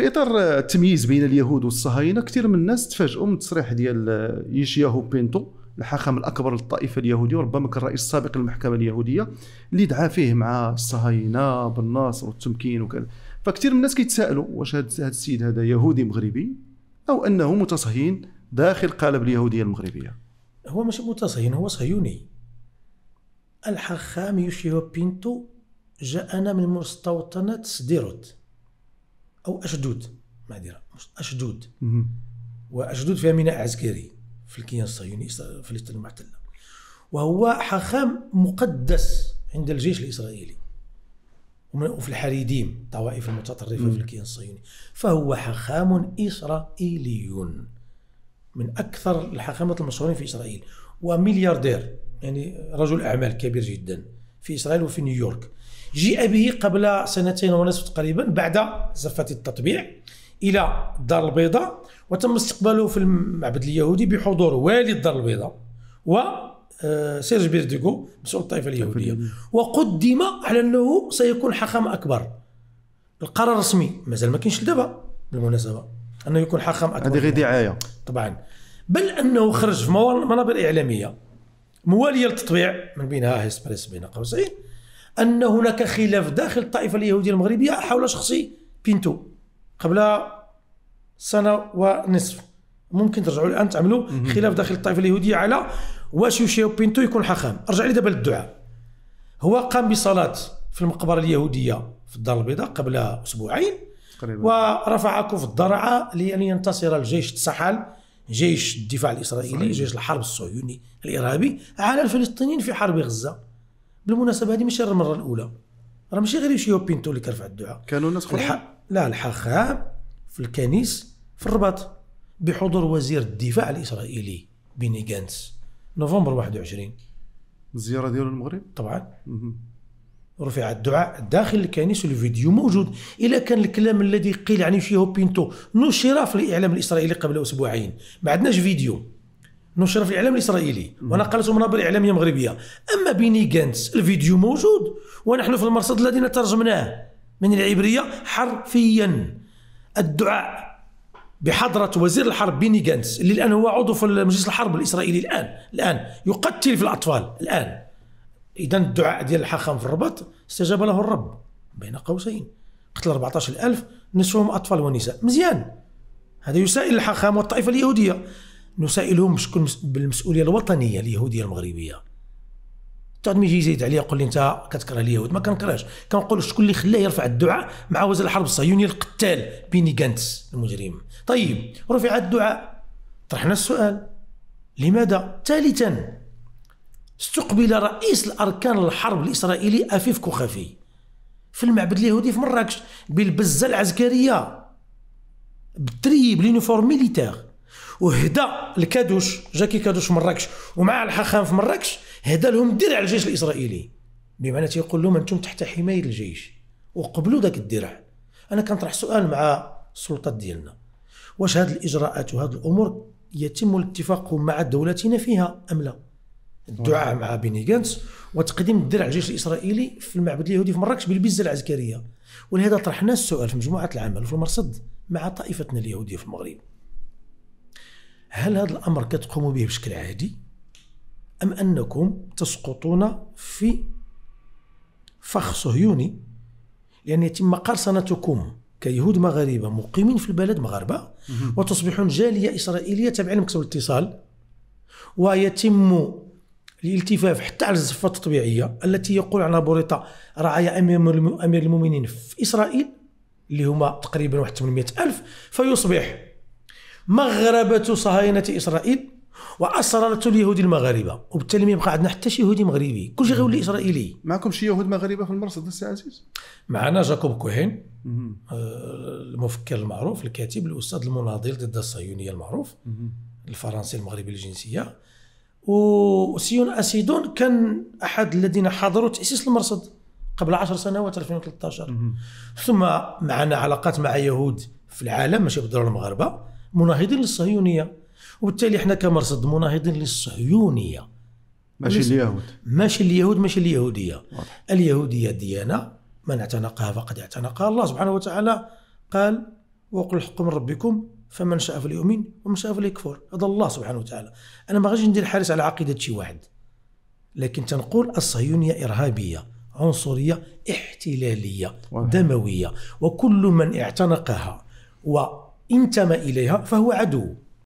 في اطار التمييز بين اليهود والصهاينه كثير من الناس تفاجئوا من التصريح ديال يشياهو بينتو الحاخام الاكبر للطائفه اليهوديه وربما كان الرئيس السابق للمحكمه اليهوديه اللي دعا فيه مع الصهاينه بالنصر والتمكين وكذا فكثير من الناس كيتسائلوا واش هذا السيد هذا يهودي مغربي او انه متصهين داخل قالب اليهوديه المغربيه هو مش متصهين هو صهيوني الحاخام يوشيو بينتو جاءنا من مستوطنة سديروت او اشدود معذره اشدود واشدود فيها ميناء عسكري في الكيان الصهيوني فلسطين المحتله وهو حاخام مقدس عند الجيش الاسرائيلي وفي الحريديم طوائف المتطرفه في الكيان الصهيوني فهو حاخام اسرائيلي من اكثر الحاخامات المشهورين في اسرائيل وملياردير يعني رجل اعمال كبير جدا في اسرائيل وفي نيويورك جيء به قبل سنتين ونصف تقريبا بعد زفه التطبيع الى الدار البيضاء وتم استقباله في المعبد اليهودي بحضور والي الدار البيضاء و آه، سيرج بيرديغو مسؤول الطائفه اليهوديه وقدم على انه سيكون حاخام اكبر القرار الرسمي مازال ما كاينش لدابا بالمناسبه انه يكون حاخام اكبر هذه غير دعايه طبعا بل انه خرج في منابر اعلاميه مواليه للتطبيع من بينها هيسبريس بين قوسين ان هناك خلاف داخل الطائفه اليهوديه المغربيه حول شخصي بينتو قبل سنه ونصف ممكن ترجعوا الان تعملوا خلاف داخل الطائفه اليهوديه على واش يوشيو بينتو يكون حاخام ارجع لي دابا للدعاء هو قام بصلاه في المقبره اليهوديه في الدار البيضاء قبل اسبوعين قريبا ورفع كف الضرعه لان ينتصر الجيش الصحال جيش الدفاع الاسرائيلي صحيح. جيش الحرب الصهيوني الارهابي على الفلسطينيين في حرب غزه بالمناسبه هذه ماشي المره الاولى راه ماشي غير يوشيو بينتو اللي كرفع الدعاء كانوا ناس الح... لا الحاخام في الكنيس في الرباط بحضور وزير الدفاع الاسرائيلي بيني غانس نوفمبر 21 الزياره ديالو للمغرب طبعا م -م. رفع الدعاء داخل الكنيسة الفيديو موجود إذا كان الكلام الذي قيل عن فيه بينتو نشر في الإعلام الإسرائيلي قبل أسبوعين ما عندناش فيديو نشر في الإعلام الإسرائيلي ونقلته منابر الإعلامية المغربية أما بيني جانس الفيديو موجود ونحن في المرصد الذي ترجمناه من العبرية حرفيا الدعاء بحضرة وزير الحرب بيني جانس اللي الآن هو عضو في مجلس الحرب الإسرائيلي الآن الآن يقتل في الأطفال الآن اذا الدعاء ديال الحاخام في الرباط استجاب له الرب بين قوسين قتل 14000 نصفهم اطفال ونساء مزيان هذا يسائل الحاخام والطائفه اليهوديه نسائلهم شكون بالمسؤوليه الوطنيه اليهوديه المغربيه تعود يجي يزيد عليا يقول لي انت كتكره اليهود ما كنكرهش كنقول شكون اللي خلاه يرفع الدعاء مع وزير الحرب الصهيوني القتال بيني كانتس المجرم طيب رفع الدعاء طرحنا السؤال لماذا ثالثا استقبل رئيس الاركان الحرب الاسرائيلي افيف كوخافي في المعبد اليهودي في مراكش بالبزه العسكريه بالتريب باليونيفورم ميليتير وهدا الكادوش جاكي كادوش في مراكش ومع الحاخام في مراكش هدا لهم درع الجيش الاسرائيلي بمعنى تيقول لهم انتم تحت حمايه الجيش وقبلوا ذاك الدرع انا كنطرح سؤال مع السلطات ديالنا واش هذه الاجراءات وهذه الامور يتم الاتفاق مع دولتنا فيها ام لا الدعاء مع بيني جانتس وتقديم الدرع الجيش الاسرائيلي في المعبد اليهودي في مراكش بالبزه العسكريه ولهذا طرحنا السؤال في مجموعه العمل في المرصد مع طائفتنا اليهوديه في المغرب هل هذا الامر كتقوموا به بشكل عادي ام انكم تسقطون في فخ صهيوني لان يتم قرصنتكم كيهود مغاربه مقيمين في البلد مغاربه وتصبحون جاليه اسرائيليه تابعه لمكتب الاتصال ويتم الالتفاف حتى على الزفات الطبيعيه التي يقول عنها بوريطه رعايا امير المؤمنين في اسرائيل اللي هما تقريبا واحد 800 الف فيصبح مغربه صهاينه اسرائيل واسرره اليهود المغاربه وبالتالي ما يبقى عندنا حتى شي يهودي مغربي كل شيء غيولي اسرائيلي معكم شي يهود مغاربه في المرصد السي عزيز معنا جاكوب كوهين آه، المفكر المعروف الكاتب الاستاذ المناضل ضد الصهيونيه المعروف الفرنسي المغربي الجنسيه وسيون اسيدون كان احد الذين حضروا تاسيس المرصد قبل 10 سنوات 2013 ثم معنا علاقات مع يهود في العالم ماشي بالضروره المغاربه مناهضين للصهيونيه وبالتالي احنا كمرصد مناهضين للصهيونيه ماشي اليهود ماشي اليهود ماشي اليهوديه واضح. اليهوديه ديانه من اعتنقها فقد اعتنقها الله سبحانه وتعالى قال وقل الحق من ربكم فمن شاء فليؤمن ومن شاء فليكفر هذا الله سبحانه وتعالى انا ما غاديش ندير حارس على عقيده شي واحد لكن تنقول الصهيونيه ارهابيه عنصريه احتلاليه واحد. دمويه وكل من اعتنقها وانتمى اليها فهو عدو